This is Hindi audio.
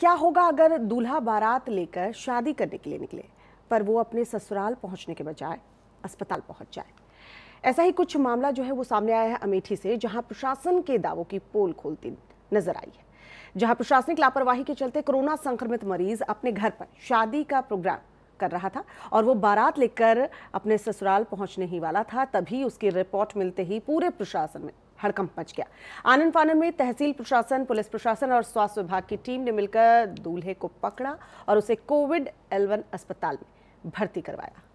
क्या होगा अगर दूल्हा बारात लेकर शादी करने के लिए निकले पर वो अपने ससुराल पहुंचने के बजाय अस्पताल पहुंच जाए ऐसा ही कुछ मामला जो है वो सामने आया है अमेठी से जहां प्रशासन के दावों की पोल खोलती नजर आई है जहां प्रशासनिक लापरवाही के चलते कोरोना संक्रमित मरीज अपने घर पर शादी का प्रोग्राम कर रहा था और वो बारात लेकर अपने ससुराल पहुंचने ही वाला था तभी उसकी रिपोर्ट मिलते ही पूरे प्रशासन में हड़कंप मच गया आनंद फानन में तहसील प्रशासन पुलिस प्रशासन और स्वास्थ्य विभाग की टीम ने मिलकर दूल्हे को पकड़ा और उसे कोविड एलवन अस्पताल में भर्ती करवाया